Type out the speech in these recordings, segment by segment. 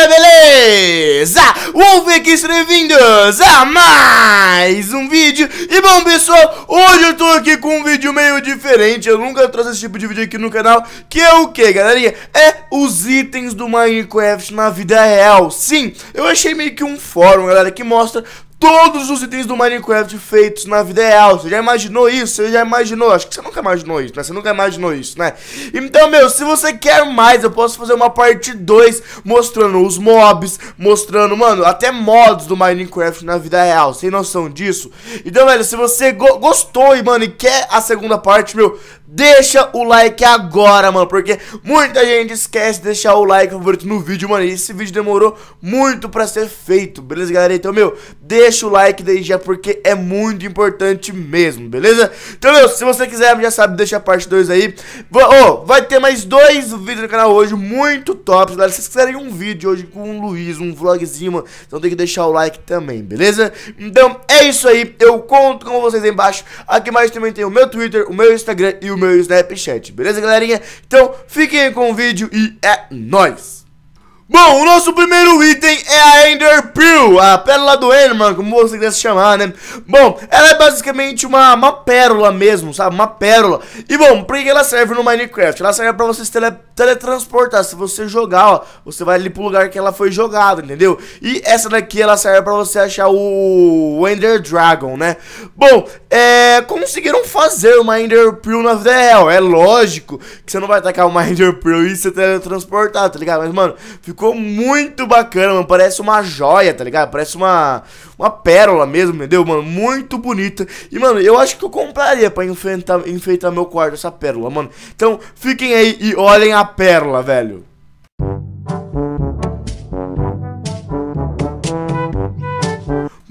galera, beleza? Wolfix, bem-vindos a é mais um vídeo E bom pessoal, hoje eu tô aqui com um vídeo meio diferente Eu nunca trouxe esse tipo de vídeo aqui no canal Que é o que, galerinha? É os itens do Minecraft na vida real Sim, eu achei meio que um fórum, galera, que mostra todos os itens do Minecraft feitos na vida real. Você já imaginou isso? Você já imaginou? Acho que você nunca imaginou isso, né? Você nunca imaginou isso, né? Então, meu, se você quer mais, eu posso fazer uma parte 2 mostrando os mobs, mostrando, mano, até mods do Minecraft na vida real. Sem noção disso. Então, velho, se você go gostou e, mano, e quer a segunda parte, meu, Deixa o like agora, mano, porque muita gente esquece de deixar o like favorito no vídeo, mano, e esse vídeo demorou muito pra ser feito, beleza, galera? Então, meu, deixa o like daí já, porque é muito importante mesmo, beleza? Então, meu, se você quiser, já sabe, deixa a parte 2 aí. Ó, oh, vai ter mais dois vídeos no canal hoje, muito tops, galera. Se vocês quiserem um vídeo hoje com o Luiz, um vlogzinho, mano, então tem que deixar o like também, beleza? Então, é isso aí, eu conto com vocês aí embaixo. Aqui mais também tem o meu Twitter, o meu Instagram e o meu Snapchat. Beleza, galerinha? Então, fiquem com o vídeo e é nóis! Bom, o nosso primeiro item é a Ender Pearl, a pérola do Enderman, como você quiser se chamar, né? Bom, ela é basicamente uma, uma pérola mesmo, sabe? Uma pérola. E bom, pra que ela serve no Minecraft? Ela serve pra você se tele, teletransportar. Se você jogar, ó, você vai ali pro lugar que ela foi jogada, entendeu? E essa daqui, ela serve pra você achar o, o Ender Dragon, né? Bom, é... Conseguiram fazer uma Ender Pearl na vida real. É lógico que você não vai atacar uma Ender Pearl e se teletransportar, tá ligado? Mas, mano, ficou Ficou muito bacana, mano. Parece uma joia, tá ligado? Parece uma, uma pérola mesmo, entendeu, mano? Muito bonita. E, mano, eu acho que eu compraria pra enfeitar meu quarto essa pérola, mano. Então, fiquem aí e olhem a pérola, velho.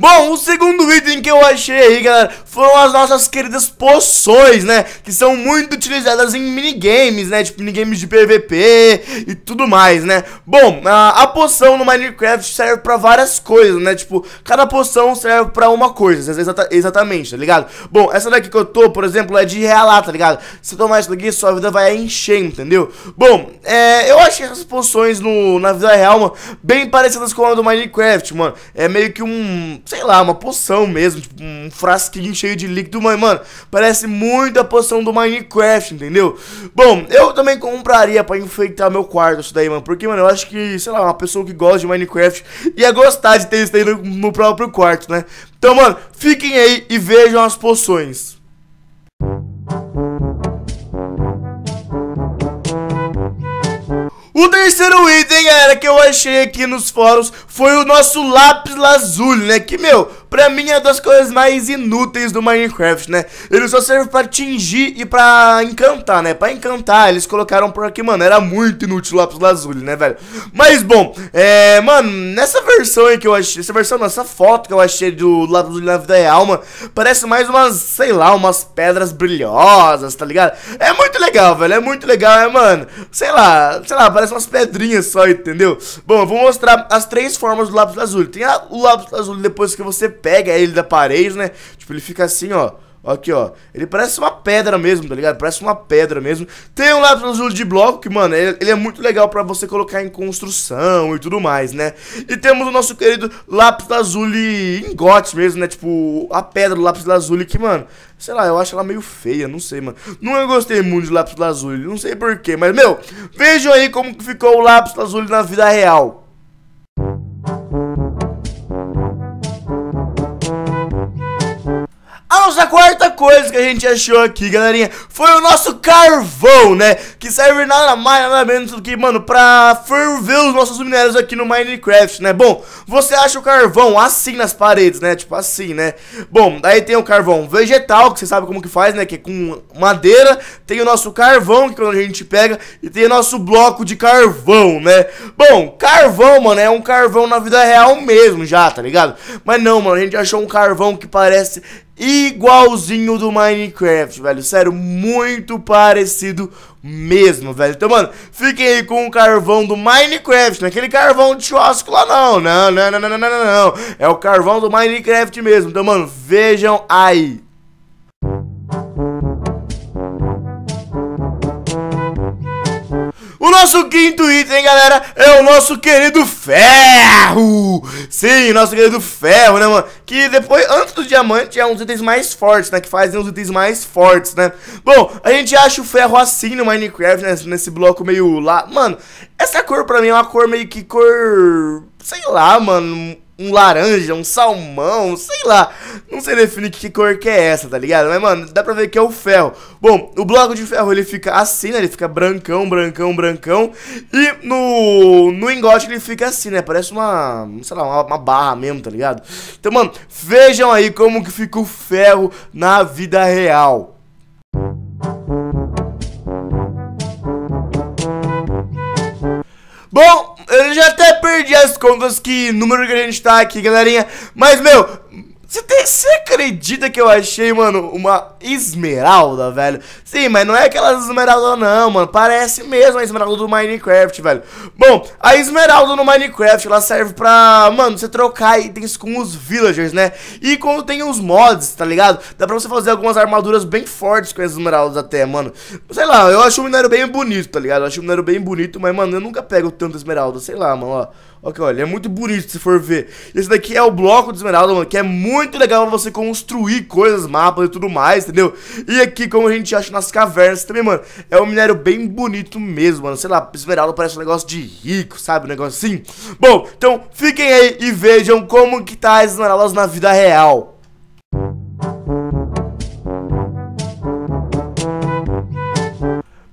Bom, o segundo item que eu achei aí, galera, foram as nossas queridas poções, né? Que são muito utilizadas em minigames, né? Tipo, minigames de PVP e tudo mais, né? Bom, a, a poção no Minecraft serve pra várias coisas, né? Tipo, cada poção serve pra uma coisa, exata, exatamente, tá ligado? Bom, essa daqui que eu tô, por exemplo, é de realar, tá ligado? Se eu tomar isso daqui, sua vida vai encher, entendeu? Bom, é, eu achei essas poções no, na vida real, mano, bem parecidas com a do Minecraft, mano. É meio que um sei lá, uma poção mesmo, tipo, um frasquinho cheio de líquido, mas, mano, parece muito a poção do Minecraft, entendeu? Bom, eu também compraria pra enfeitar meu quarto isso daí, mano, porque, mano, eu acho que, sei lá, uma pessoa que gosta de Minecraft ia gostar de ter isso daí no, no próprio quarto, né? Então, mano, fiquem aí e vejam as poções. O terceiro item, galera, que eu achei aqui nos fóruns foi o nosso lápis lazuli, né? Que, meu, pra mim é das coisas mais inúteis do Minecraft, né? Ele só serve pra atingir e pra encantar, né? Pra encantar, eles colocaram por aqui, mano, era muito inútil o lápis azul, né, velho? Mas, bom, é, mano, nessa versão aí que eu achei, essa versão, nessa foto que eu achei do lápis azul na vida real, mano, parece mais umas, sei lá, umas pedras brilhosas, tá ligado? É muito legal, velho, é muito legal, é, mano, sei lá, sei lá, parece umas pedrinhas só, entendeu? Bom, eu vou mostrar as três formas do lápis azul. Tem a, o lápis azul depois que você pega ele da parede, né? Tipo, ele fica assim, ó. Aqui, ó. Ele parece uma pedra mesmo, tá ligado? Parece uma pedra mesmo. Tem um lápis azul de bloco que, mano, ele, ele é muito legal pra você colocar em construção e tudo mais, né? E temos o nosso querido lápis azul em gote mesmo, né? Tipo, a pedra do lápis azul que, mano, sei lá, eu acho ela meio feia, não sei, mano. não gostei muito de lápis azul, não sei porquê, mas, meu, vejam aí como ficou o lápis azul na vida real. nossa quarta coisa que a gente achou aqui, galerinha, foi o nosso carvão, né? Que serve nada mais, nada menos do que, mano, pra ferver os nossos minérios aqui no Minecraft, né? Bom, você acha o carvão assim nas paredes, né? Tipo assim, né? Bom, daí tem o carvão vegetal, que você sabe como que faz, né? Que é com madeira. Tem o nosso carvão, que é quando a gente pega. E tem o nosso bloco de carvão, né? Bom, carvão, mano, é um carvão na vida real mesmo já, tá ligado? Mas não, mano, a gente achou um carvão que parece igualzinho do Minecraft, velho. Sério, muito parecido mesmo, velho. Então, mano, fiquem aí com o carvão do Minecraft. Não é aquele carvão de churrasco lá, não. Não, não, não, não, não, não, não. É o carvão do Minecraft mesmo. Então, mano, vejam aí. O nosso quinto item, hein, galera, é o nosso querido ferro. Sim, nosso querido ferro, né, mano? Que depois, antes do diamante, é um dos itens mais fortes, né? Que fazem os itens mais fortes, né? Bom, a gente acha o ferro assim no Minecraft, né? Nesse bloco meio lá. Mano, essa cor pra mim é uma cor meio que cor. Sei lá, mano um laranja, um salmão, sei lá. Não sei definir que cor que é essa, tá ligado? Mas, mano, dá pra ver que é o ferro. Bom, o bloco de ferro, ele fica assim, né? Ele fica brancão, brancão, brancão. E no, no engote ele fica assim, né? Parece uma, sei lá, uma, uma barra mesmo, tá ligado? Então, mano, vejam aí como que fica o ferro na vida real. Bom, perdi as contas que número que a gente tá aqui, galerinha. Mas, meu, você, acredita que eu achei, mano, uma esmeralda, velho? Sim, mas não é aquelas esmeraldas não, mano. Parece mesmo a esmeralda do Minecraft, velho. Bom, a esmeralda no Minecraft, ela serve pra, mano, você trocar itens com os villagers, né? E quando tem os mods, tá ligado? Dá pra você fazer algumas armaduras bem fortes com as esmeraldas até, mano. Sei lá, eu acho o minério bem bonito, tá ligado? Eu acho o minério bem bonito, mas, mano, eu nunca pego tanta esmeralda. Sei lá, mano, ó. Ok, olha, é muito bonito se for ver. Esse daqui é o bloco de esmeralda, mano, que é muito muito legal você construir coisas, mapas e tudo mais, entendeu? E aqui, como a gente acha nas cavernas também, mano, é um minério bem bonito mesmo, mano. Sei lá, esmeralda parece um negócio de rico, sabe? Um negócio assim. Bom, então fiquem aí e vejam como que tá as esmeraldas na vida real.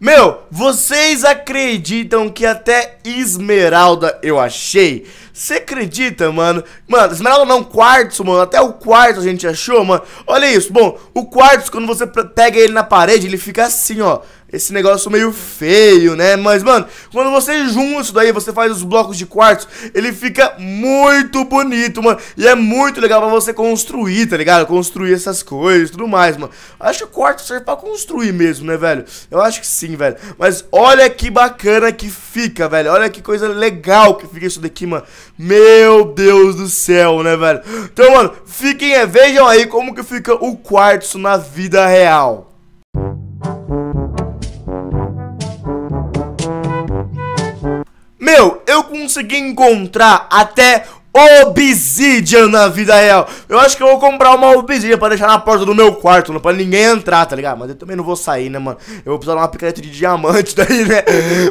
Meu, vocês acreditam que até esmeralda eu achei? Você acredita, mano? Mano, esmeralda não, quartzo, mano. Até o quartzo a gente achou, mano. Olha isso. Bom, o quartzo, quando você pega ele na parede, ele fica assim, ó esse negócio meio feio, né? Mas, mano, quando você junta isso daí, você faz os blocos de quartzo, ele fica muito bonito, mano. E é muito legal pra você construir, tá ligado? Construir essas coisas e tudo mais, mano. Acho que o quartzo serve pra construir mesmo, né, velho? Eu acho que sim, velho. Mas olha que bacana que fica, velho. Olha que coisa legal que fica isso daqui, mano. Meu Deus do céu, né, velho? Então, mano, fiquem, é, vejam aí como que fica o quartzo na vida real. Meu, eu consegui encontrar até obsidian na vida real. Eu acho que eu vou comprar uma obsidian pra deixar na porta do meu quarto, não pra ninguém entrar, tá ligado? Mas eu também não vou sair, né, mano? Eu vou precisar de uma picareta de diamante daí, né?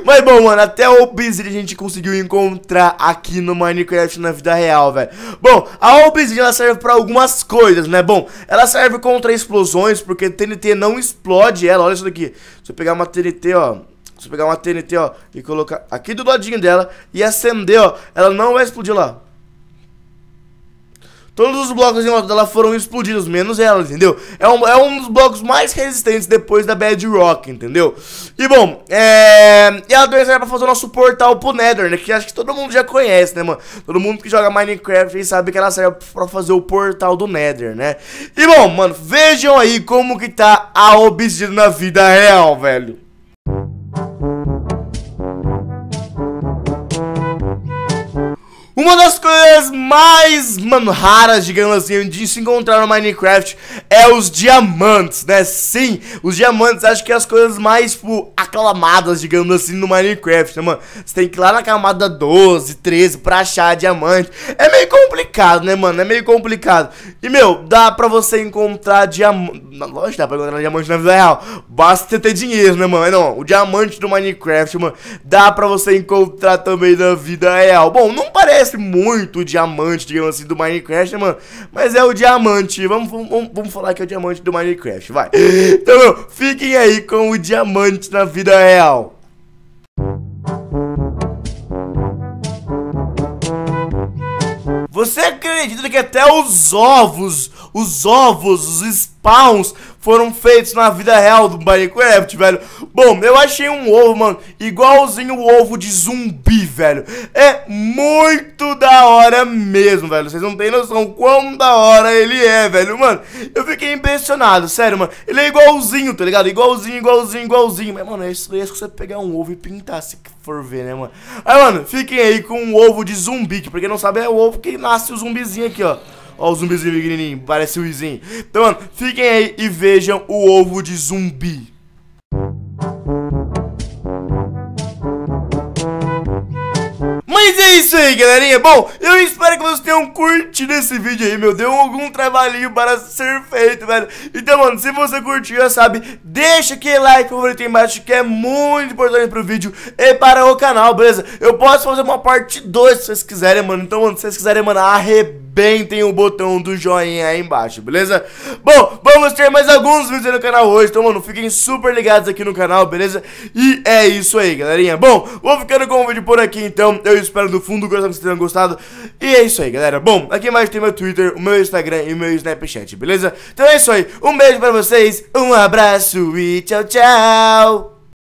Mas bom, mano, até obsidian a gente conseguiu encontrar aqui no Minecraft na vida real, velho. Bom, a obsidian ela serve pra algumas coisas, né? Bom, ela serve contra explosões, porque TNT não explode ela. Olha isso daqui. Se eu pegar uma TNT, ó se pegar uma TNT, ó, e colocar aqui do ladinho dela e acender, ó, ela não vai explodir lá. Todos os blocos em volta dela foram explodidos, menos ela, entendeu? É um, é um dos blocos mais resistentes depois da Bedrock, entendeu? E bom, é... E a doença era pra fazer o nosso portal pro Nether, né? Que acho que todo mundo já conhece, né, mano? Todo mundo que joga Minecraft sabe que ela serve pra fazer o portal do Nether, né? E bom, mano, vejam aí como que tá a obsidiana na vida real, velho. Uma das coisas mais, mano, raras, digamos assim, de se encontrar no Minecraft é os diamantes, né? Sim, os diamantes acho que é as coisas mais, tipo, aclamadas, digamos assim, no Minecraft, né, mano? Você tem que ir lá na camada 12, 13 pra achar diamante. É meio complicado, né, mano? É meio complicado. E, meu, dá pra você encontrar diamante. Lógico, dá pra encontrar diamante na vida real. Basta você ter dinheiro, né, mano? É, não, o diamante do Minecraft, mano, dá pra você encontrar também na vida real. Bom, não parece né, parece muito o diamante, digamos assim, do Minecraft, né, mano? Mas é o diamante. Vamos, vamos, vamos falar que é o diamante do Minecraft, vai. Então, meu, fiquem aí com o diamante na vida real. Você acredita que até os ovos, os ovos, os spawns foram feitos na vida real do Minecraft, velho. Bom, eu achei um ovo, mano, igualzinho o ovo de zumbi, velho. É muito da hora mesmo, velho. Vocês não têm noção quão da hora ele é, velho, mano. Eu fiquei impressionado, sério, mano. Ele é igualzinho, tá ligado? Igualzinho, igualzinho, igualzinho. Mas, mano, é isso é você pegar um ovo e pintar, se for ver, né, mano? Aí, mano, fiquem aí com um ovo de zumbi, que pra quem não sabe é o ovo que nasce o zumbizinho aqui, ó. Ó, o zumbizinho pequenininho, parece o Izin. Então, mano, fiquem aí e vejam o ovo de zumbi. Mas é isso aí, galerinha. Bom, eu espero que vocês tenham curtido esse vídeo aí, meu. Deu algum trabalhinho para ser feito, velho. Então, mano, se você curtiu, já sabe, deixa aquele like favorito aí embaixo, que é muito importante pro vídeo e para o canal, beleza? Eu posso fazer uma parte 2 se vocês quiserem, mano. Então, mano, se vocês quiserem, mano, arrebenta bem tem o botão do joinha aí embaixo, beleza? Bom, vamos ter mais alguns vídeos no canal hoje, então, mano, fiquem super ligados aqui no canal, beleza? E é isso aí, galerinha. Bom, vou ficando com o vídeo por aqui, então. Eu espero do fundo do coração que vocês tenham gostado. E é isso aí, galera. Bom, aqui mais tem meu Twitter, o meu Instagram e o meu Snapchat, beleza? Então é isso aí. Um beijo pra vocês, um abraço e tchau, tchau!